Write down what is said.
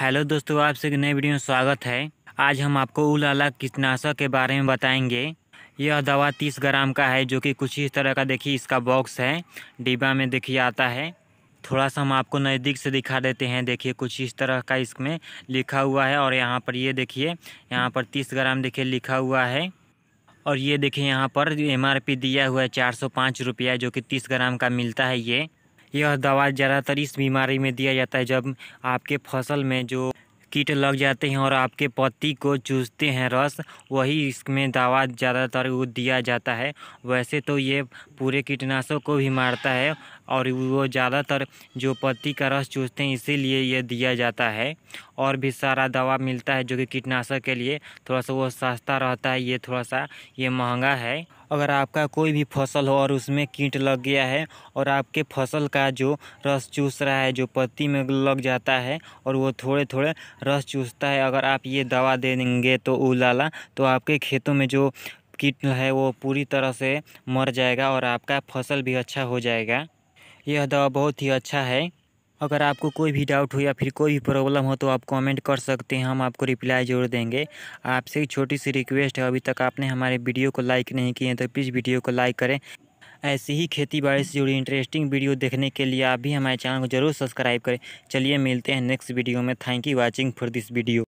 hello दोस्तों आप सभी नए वीडियो में स्वागत है आज हम आपको उलाला कीटनाशक के बारे में बताएंगे यह दवा 30 ग्राम का है जो कि कुछ इस तरह का देखिए इसका बॉक्स है डिब्बा में देखिए आता है थोड़ा सा हम आपको नज़दीक से दिखा देते हैं देखिए कुछ इस तरह का इसमें लिखा हुआ है और यहाँ पर ये देखिए यहाँ पर तीस ग्राम देखिए लिखा हुआ है और ये देखिए यहाँ पर एम दिया हुआ है चार सौ रुपया जो कि तीस ग्राम का मिलता है ये यह दवा ज़्यादातर इस बीमारी में दिया जाता है जब आपके फसल में जो कीट लग जाते हैं और आपके पत्ती को चूसते हैं रस वही इसमें दवा ज़्यादातर वो दिया जाता है वैसे तो ये पूरे कीटनाशक को भी मारता है और वो ज़्यादातर जो पत्ती का रस चूसते हैं इसीलिए ये दिया जाता है और भी सारा दवा मिलता है जो कि कीटनाशक के लिए थोड़ा सा वो सस्ता रहता है ये थोड़ा सा ये महंगा है अगर आपका कोई भी फसल हो और उसमें कीट लग गया है और आपके फसल का जो रस चूस रहा है जो पत्ती में लग जाता है और वो थोड़े थोड़े रस चूसता है अगर आप ये दवा दे देंगे तो उलाला तो आपके खेतों में जो कीट है वो पूरी तरह से मर जाएगा और आपका फसल भी अच्छा हो जाएगा यह दवा बहुत ही अच्छा है अगर आपको कोई भी डाउट हो या फिर कोई भी प्रॉब्लम हो तो आप कमेंट कर सकते हैं हम आपको रिप्लाई जरूर देंगे आपसे एक छोटी सी रिक्वेस्ट है अभी तक आपने हमारे वीडियो को लाइक नहीं किए तो प्लीज़ वीडियो को लाइक करें ऐसी ही खेती बाड़ी से जुड़ी इंटरेस्टिंग वीडियो देखने के लिए आप भी हमारे चैनल को जरूर सब्सक्राइब करें चलिए मिलते हैं नेक्स्ट वीडियो में thank you watching for this video